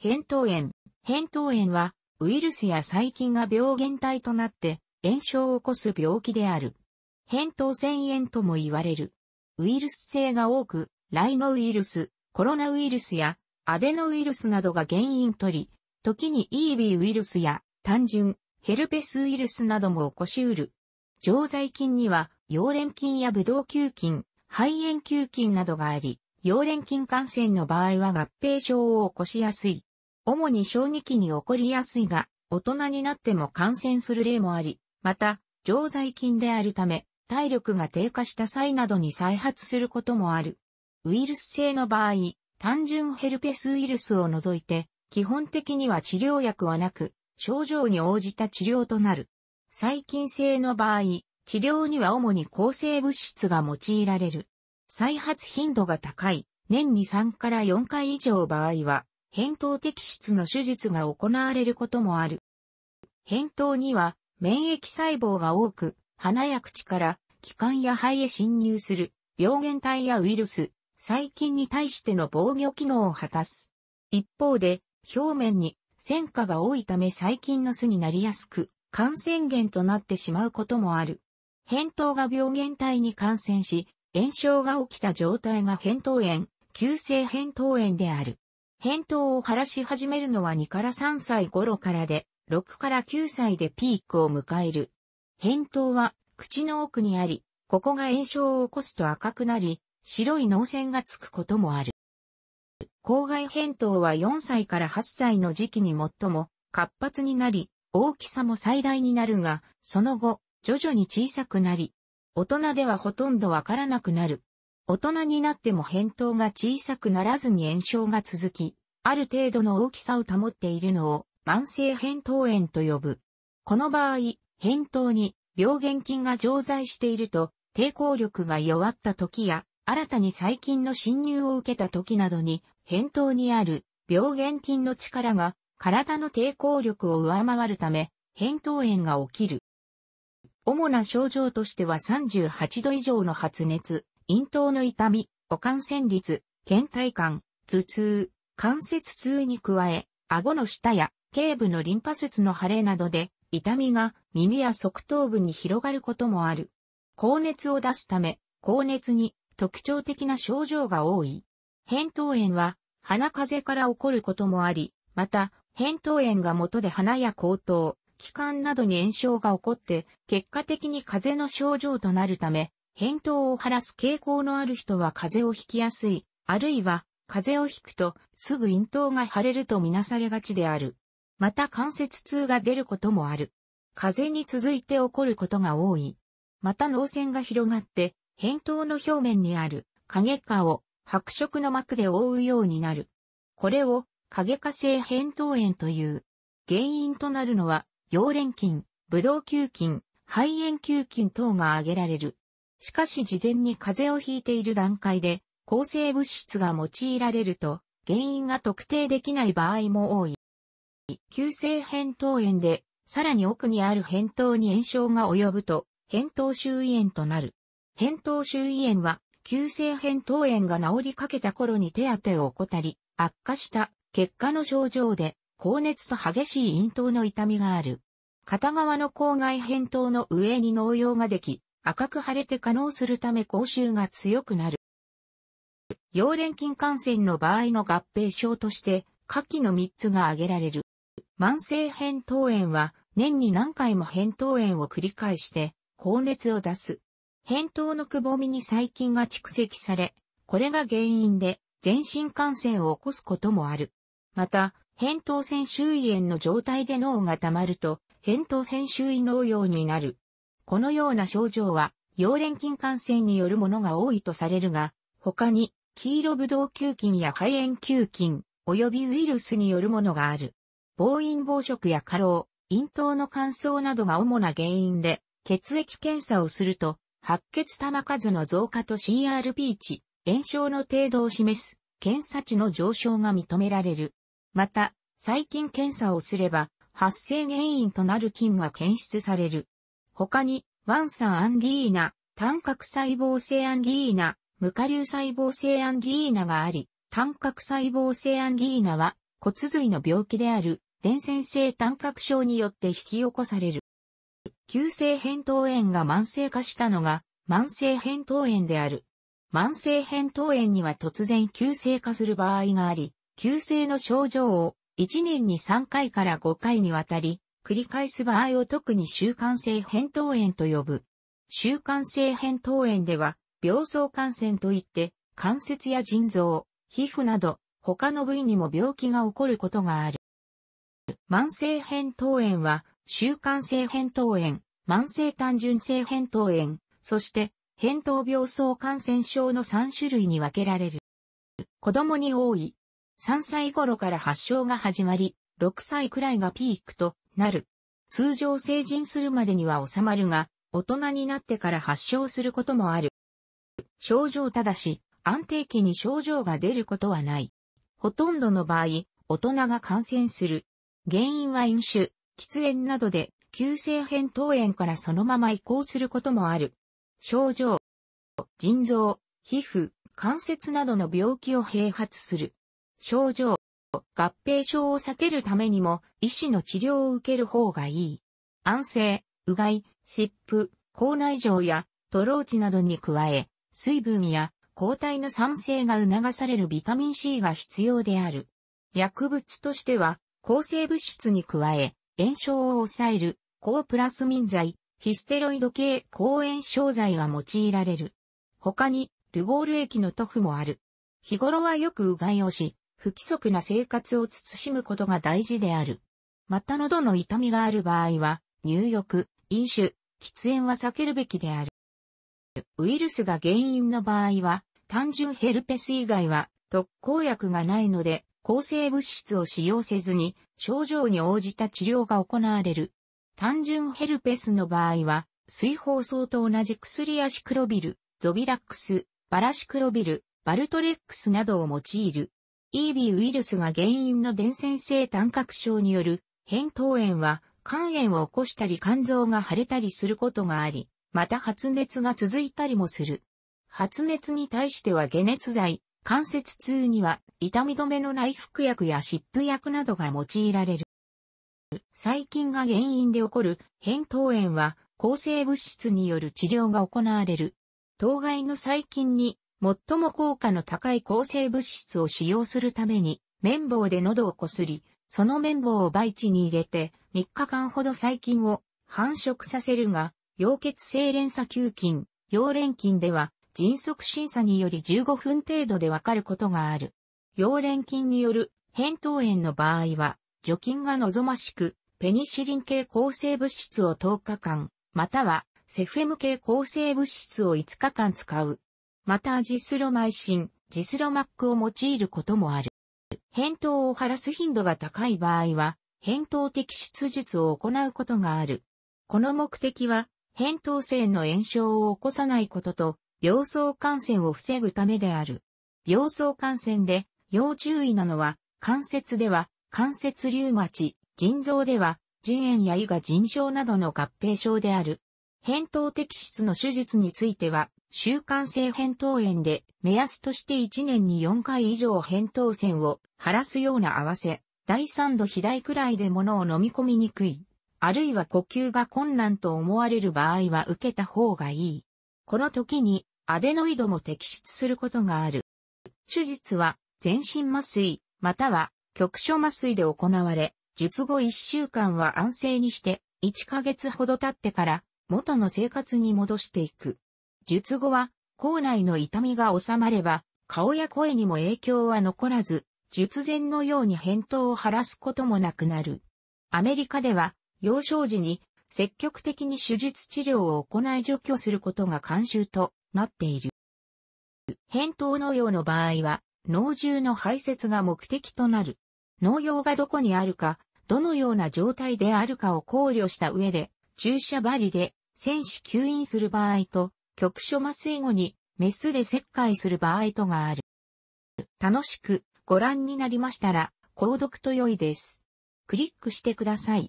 扁桃炎。扁桃炎は、ウイルスや細菌が病原体となって、炎症を起こす病気である。扁桃腺炎とも言われる。ウイルス性が多く、ライノウイルス、コロナウイルスや、アデノウイルスなどが原因とり、時に EB ウイルスや、単純、ヘルペスウイルスなども起こしうる。常在菌には、溶連菌やブドウ球菌、肺炎球菌などがあり、溶連菌感染の場合は合併症を起こしやすい。主に小児期に起こりやすいが、大人になっても感染する例もあり、また、常在菌であるため、体力が低下した際などに再発することもある。ウイルス性の場合、単純ヘルペスウイルスを除いて、基本的には治療薬はなく、症状に応じた治療となる。細菌性の場合、治療には主に抗生物質が用いられる。再発頻度が高い、年に3から4回以上場合は、扁桃摘出の手術が行われることもある。扁桃には免疫細胞が多く、鼻や口から気管や肺へ侵入する病原体やウイルス、細菌に対しての防御機能を果たす。一方で、表面に戦火が多いため細菌の巣になりやすく、感染源となってしまうこともある。扁桃が病原体に感染し、炎症が起きた状態が扁桃炎、急性扁桃炎である。返答を晴らし始めるのは2から3歳頃からで、6から9歳でピークを迎える。返答は口の奥にあり、ここが炎症を起こすと赤くなり、白い脳線がつくこともある。口外返答は4歳から8歳の時期に最も活発になり、大きさも最大になるが、その後、徐々に小さくなり、大人ではほとんどわからなくなる。大人になっても扁桃が小さくならずに炎症が続き、ある程度の大きさを保っているのを慢性扁桃炎と呼ぶ。この場合、扁桃に病原菌が常在していると、抵抗力が弱った時や、新たに細菌の侵入を受けた時などに、扁桃にある病原菌の力が体の抵抗力を上回るため、扁桃炎が起きる。主な症状としては38度以上の発熱、咽頭の痛み、股関戦率、倦怠感、頭痛、関節痛に加え、顎の下や頸部のリンパ節の腫れなどで、痛みが耳や側頭部に広がることもある。高熱を出すため、高熱に特徴的な症状が多い。扁桃炎は鼻風邪から起こることもあり、また、扁桃炎が元で鼻や口頭、気管などに炎症が起こって、結果的に風邪の症状となるため、返答を晴らす傾向のある人は風邪をひきやすい、あるいは風邪をひくとすぐ咽頭が腫れるとみなされがちである。また関節痛が出ることもある。風邪に続いて起こることが多い。また脳線が広がって、扁桃の表面にある影化を白色の膜で覆うようになる。これを影化性扁桃炎という。原因となるのは、溶連菌、ブドウ球菌、肺炎球菌等が挙げられる。しかし事前に風邪をひいている段階で、抗生物質が用いられると、原因が特定できない場合も多い。急性扁桃炎で、さらに奥にある扁桃に炎症が及ぶと、扁桃周囲炎となる。扁桃周囲炎は、急性扁桃炎が治りかけた頃に手当てを怠り、悪化した結果の症状で、高熱と激しい咽頭の痛みがある。片側の口外扁桃の上に農用ができ、赤く腫れて化膿するため口臭が強くなる。溶連菌感染の場合の合併症として、下記の3つが挙げられる。慢性扁桃炎は、年に何回も扁桃炎を繰り返して、高熱を出す。扁桃のくぼみに細菌が蓄積され、これが原因で全身感染を起こすこともある。また、扁桃腺周囲炎の状態で脳が溜まると、扁桃腺周囲脳用になる。このような症状は、溶連菌感染によるものが多いとされるが、他に、黄色ブドウ球菌や肺炎球菌、及びウイルスによるものがある。暴飲暴食や過労、咽頭の乾燥などが主な原因で、血液検査をすると、白血玉数の増加と CRP 値、炎症の程度を示す、検査値の上昇が認められる。また、細菌検査をすれば、発生原因となる菌が検出される。他に、ワンンアンギーナ、単核細胞性アンギーナ、無下流細胞性アンギーナがあり、単核細胞性アンギーナは骨髄の病気である伝染性単核症によって引き起こされる。急性扁桃炎が慢性化したのが慢性扁桃炎である。慢性扁桃炎には突然急性化する場合があり、急性の症状を1年に3回から5回にわたり繰り返す場合を特に習慣性扁桃炎と呼ぶ。習慣性扁桃炎では、病巣感染といって、関節や腎臓、皮膚など、他の部位にも病気が起こることがある。慢性扁桃炎は、習慣性扁桃炎、慢性単純性扁桃炎、そして、扁桃病巣感染症の3種類に分けられる。子供に多い。3歳頃から発症が始まり、6歳くらいがピークとなる。通常成人するまでには収まるが、大人になってから発症することもある。症状ただし、安定期に症状が出ることはない。ほとんどの場合、大人が感染する。原因は飲酒、喫煙などで、急性扁桃炎からそのまま移行することもある。症状、腎臓、皮膚、関節などの病気を併発する。症状、合併症を避けるためにも医師の治療を受ける方がいい。安静、うがい、湿布、口内状やトローチなどに加え、水分や抗体の酸性が促されるビタミン C が必要である。薬物としては、抗生物質に加え、炎症を抑える、抗プラスミン剤、ヒステロイド系抗炎症剤が用いられる。他に、ルゴール液の塗布もある。日頃はよくうがいをし、不規則な生活を慎むことが大事である。また喉の痛みがある場合は、入浴、飲酒、喫煙は避けるべきである。ウイルスが原因の場合は、単純ヘルペス以外は特効薬がないので、抗生物質を使用せずに症状に応じた治療が行われる。単純ヘルペスの場合は、水疱瘡と同じ薬やシクロビル、ゾビラックス、バラシクロビル、バルトレックスなどを用いる。EB ウイルスが原因の伝染性単核症による扁桃炎は肝炎を起こしたり肝臓が腫れたりすることがあり、また発熱が続いたりもする。発熱に対しては解熱剤、関節痛には痛み止めの内服薬や湿布薬などが用いられる。細菌が原因で起こる扁桃炎は抗生物質による治療が行われる。当該の細菌に最も効果の高い抗生物質を使用するために、綿棒で喉をこすり、その綿棒を培地に入れて、3日間ほど細菌を繁殖させるが、溶血性連鎖球菌、溶連菌では、迅速審査により15分程度でわかることがある。溶連菌による扁桃炎の場合は、除菌が望ましく、ペニシリン系抗生物質を10日間、またはセフェム系抗生物質を5日間使う。またアジスロマイシン、ジスロマックを用いることもある。返答を晴らす頻度が高い場合は、返答的出術を行うことがある。この目的は、扁桃腺の炎症を起こさないことと、病巣感染を防ぐためである。病巣感染で、要注意なのは、関節では、関節リウマチ、腎臓では、腎炎や胃が腎症などの合併症である。扁桃摘出の手術については、習慣性扁桃炎で、目安として1年に4回以上扁桃腺を晴らすような合わせ、第3度肥大くらいで物を飲み込みにくい、あるいは呼吸が困難と思われる場合は受けた方がいい。この時に、アデノイドも摘出することがある。手術は、全身麻酔、または、局所麻酔で行われ、術後1週間は安静にして、1ヶ月ほど経ってから、元の生活に戻していく。術後は、口内の痛みが収まれば、顔や声にも影響は残らず、術前のように返答を晴らすこともなくなる。アメリカでは、幼少時に積極的に手術治療を行い除去することが慣習となっている。返答農用の場合は、脳中の排泄が目的となる。農用がどこにあるか、どのような状態であるかを考慮した上で、注射針で選手吸引する場合と、局所麻酔後にメスで切開する場合とがある。楽しくご覧になりましたら、購読と良いです。クリックしてください。